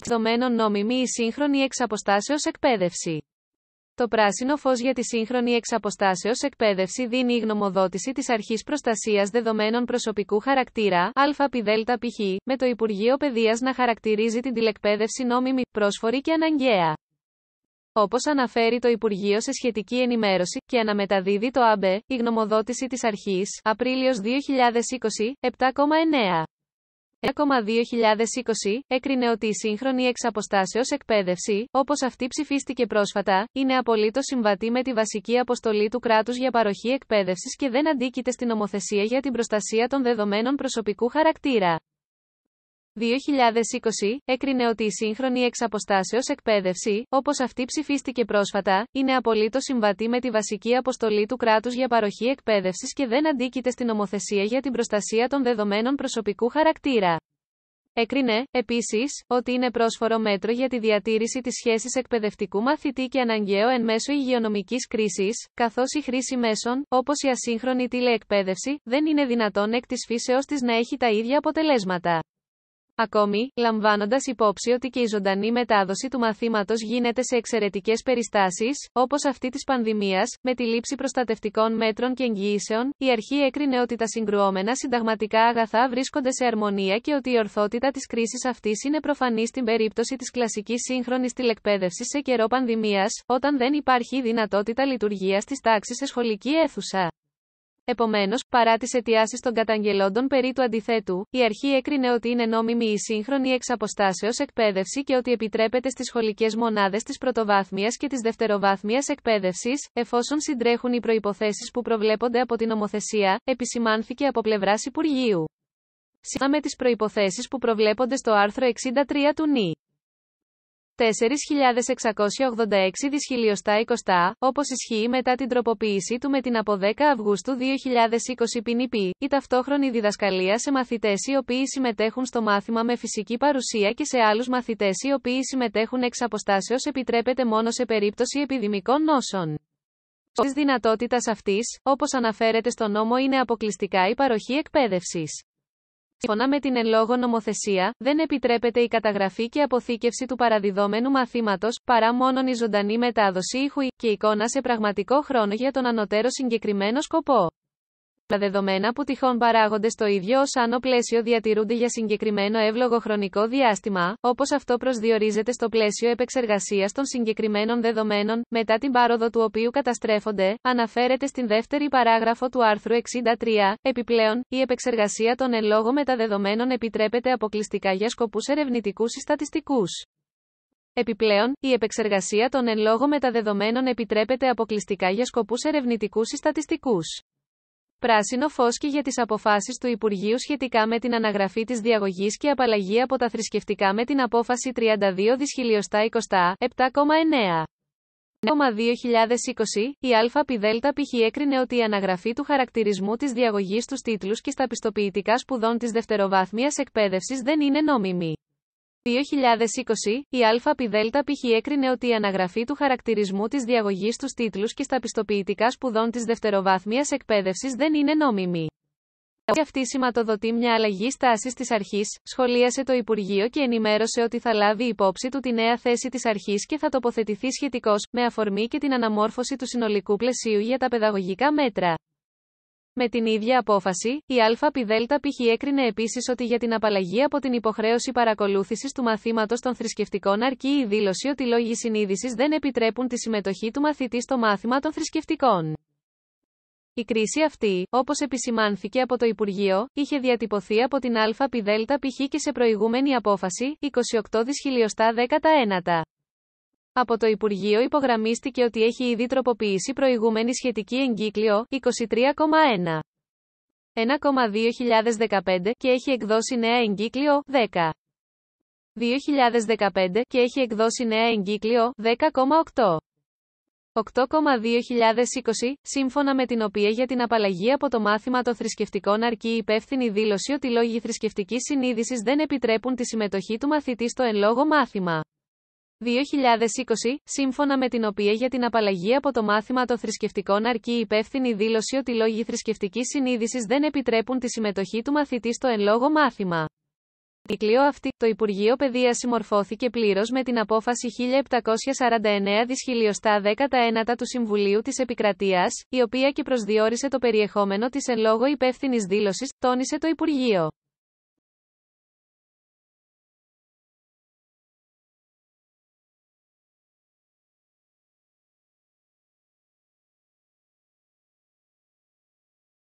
Ακδομένων νόμιμη ή σύγχρονη εξαποστάσεως εκπαίδευση. Το πράσινο φως για τη σύγχρονη εξαποστάσεως εκπαίδευση δίνει η γνωμοδότηση της αρχής προστασίας Δεδομένων Προσωπικού Χαρακτήρα, ΑΠΔΠΧ, με το Υπουργείο Παιδείας να χαρακτηρίζει την τηλεκπαίδευση νόμιμη, πρόσφορη και αναγκαία. Όπως αναφέρει το Υπουργείο σε σχετική ενημέρωση και αναμεταδίδει το ΑΜΠΕ, η γνωμοδότηση της αρχής, Απρίλιος 2020, 7,9. 2020, έκρινε ότι η σύγχρονη εξ αποστάσεως εκπαίδευση, όπως αυτή ψηφίστηκε πρόσφατα, είναι απολύτως συμβατή με τη βασική αποστολή του κράτους για παροχή εκπαίδευσης και δεν αντίκειται στην ομοθεσία για την προστασία των δεδομένων προσωπικού χαρακτήρα. 2020, έκρινε ότι η σύγχρονη εξ αποστάσεως εκπαίδευση, όπως αυτή ψηφίστηκε πρόσφατα, είναι απολύτως συμβατή με τη βασική αποστολή του κράτους για παροχή εκπαίδευσης και δεν αντίκειται στην νομοθεσία για την προστασία των δεδομένων προσωπικού χαρακτήρα. Έκρινε, επίσης, ότι είναι πρόσφορο μέτρο για τη διατήρηση της σχέσης εκπαιδευτικού μαθητή και αναγκαίο εν μέσω υγειονομικής κρίσης, καθώς η χρήση μέσων, όπως η ασύγχρονη τηλεεκπαίδευση, δεν είναι δυνατόν εκ της φύσεως της να έχει τα ίδια αποτελέσματα. Ακόμη, λαμβάνοντας υπόψη ότι και η ζωντανή μετάδοση του μαθήματος γίνεται σε εξαιρετικές περιστάσεις, όπως αυτή της πανδημίας, με τη λήψη προστατευτικών μέτρων και εγγυήσεων, η αρχή έκρινε ότι τα συγκρουόμενα συνταγματικά αγαθά βρίσκονται σε αρμονία και ότι η ορθότητα της κρίσης αυτής είναι προφανής στην περίπτωση της κλασικής σύγχρονης τηλεκπαίδευσης σε καιρό πανδημίας, όταν δεν υπάρχει δυνατότητα λειτουργίας της τάξης σε σχολική αίθουσα. Επομένως, παρά τις αιτιάσεις των καταγγελόντων περί του αντιθέτου, η αρχή έκρινε ότι είναι νόμιμη η σύγχρονη εξ εκπαίδευση και ότι επιτρέπεται στις σχολικές μονάδες της πρωτοβάθμιας και της δευτεροβάθμιας εκπαίδευσης, εφόσον συντρέχουν οι προποθέσει που προβλέπονται από την νομοθεσία, επισημάνθηκε από πλευράς Υπουργείου. Σύμφωνα με τις προποθέσει που προβλέπονται στο άρθρο 63 του ΝΗ. 4.686 δισχυλιοστά εικοστά, όπως ισχύει μετά την τροποποίηση του με την από 10 Αυγούστου 2020 ποινή η ταυτόχρονη διδασκαλία σε μαθητές οι οποίοι συμμετέχουν στο μάθημα με φυσική παρουσία και σε άλλους μαθητές οι οποίοι συμμετέχουν εξ αποστάσεως επιτρέπεται μόνο σε περίπτωση επιδημικών νόσων. Της δυνατότητας αυτής, όπως αναφέρεται στο νόμο, είναι αποκλειστικά η παροχή εκπαίδευσης. Σύμφωνα με την εν λόγω νομοθεσία, δεν επιτρέπεται η καταγραφή και αποθήκευση του παραδιδόμενου μαθήματος, παρά μόνον η ζωντανή μετάδοση ήχου και εικόνα σε πραγματικό χρόνο για τον ανωτέρω συγκεκριμένο σκοπό. Τα δεδομένα που τυχόν παράγονται στο ίδιο ως άνω πλαίσιο διατηρούνται για συγκεκριμένο εύλογο χρονικό διάστημα, όπως αυτό προσδιορίζεται στο πλαίσιο επεξεργασίας των συγκεκριμένων δεδομένων, μετά την πάροδο του οποίου καταστρέφονται, αναφέρεται στην δεύτερη παράγραφο του άρθρου 63. Επιπλέον, η επεξεργασία των εν λόγω μεταδεδομένων επιτρέπεται αποκλειστικά για σκοπούς ερευνητικούς ή στατιστικούς. Επιπλέον, η στατιστικου επιπλεον η επεξεργασια των εν λόγω μεταδεδομένων επιτρέπεται αποκλειστικά για σκοπούς ερευνητικούς ή στατιστικούς πράσινο φως και για τις αποφάσεις του Υπουργείου σχετικά με την αναγραφή της διαγωγής και απαλλαγή από τα θρησκευτικά με την απόφαση 32 δισχυλιοστά 20, 7,9. 2020, η ΑΠΔ π.χ. έκρινε ότι η αναγραφή του χαρακτηρισμού της διαγωγής του τίτλους και στα πιστοποιητικά σπουδών της δευτεροβάθμιας εκπαίδευσης δεν είναι νόμιμη. Το 2020, η π.χ. έκρινε ότι η αναγραφή του χαρακτηρισμού της διαγωγής στους τίτλους και στα πιστοποιητικά σπουδών της δευτεροβάθμιας εκπαίδευσης δεν είναι νόμιμη. Ότι αυτή σηματοδοτεί μια αλλαγή στάση της αρχής, σχολίασε το Υπουργείο και ενημέρωσε ότι θα λάβει υπόψη του τη νέα θέση της αρχής και θα τοποθετηθεί σχετικώς, με αφορμή και την αναμόρφωση του συνολικού πλαισίου για τα παιδαγωγικά μέτρα. Με την ίδια απόφαση, η ΑΠΔΠΧ έκρινε επίσης ότι για την απαλλαγή από την υποχρέωση παρακολούθησης του μαθήματος των θρησκευτικών αρκεί η δήλωση ότι λόγοι συνείδησης δεν επιτρέπουν τη συμμετοχή του μαθητή στο μάθημα των θρησκευτικών. Η κρίση αυτή, όπως επισημάνθηκε από το Υπουργείο, είχε διατυπωθεί από την ΑΠΔΠΧ και σε προηγούμενη απόφαση, 28 δισχυλιοστά 19. Από το Υπουργείο υπογραμμίστηκε ότι έχει ήδη τροποποιήσει προηγούμενη σχετική εγκύκλιο 23,1. 1,2015 και έχει εκδώσει νέα εγκύκλιο 10. 2015 και έχει εκδώσει νέα εγκύκλιο 10,8. 8,2020, σύμφωνα με την οποία για την απαλλαγή από το μάθημα των θρησκευτικών αρκεί η υπεύθυνη δήλωση ότι λόγοι θρησκευτικής συνείδησης δεν επιτρέπουν τη συμμετοχή του μαθητή στο εν λόγω μάθημα. 2020, σύμφωνα με την οποία για την απαλλαγή από το μάθημα των θρησκευτικών αρκεί η υπεύθυνη δήλωση ότι λόγοι θρησκευτικής συνείδησης δεν επιτρέπουν τη συμμετοχή του μαθητή στο εν λόγω μάθημα. Η αυτή, το Υπουργείο Παιδείας συμμορφώθηκε πλήρως με την απόφαση 1749 δυσχυλιοστά του Συμβουλίου της Επικρατείας, η οποία και προσδιορίσε το περιεχόμενο της εν λόγω υπεύθυνης δήλωσης, τόνισε το Υπουργείο.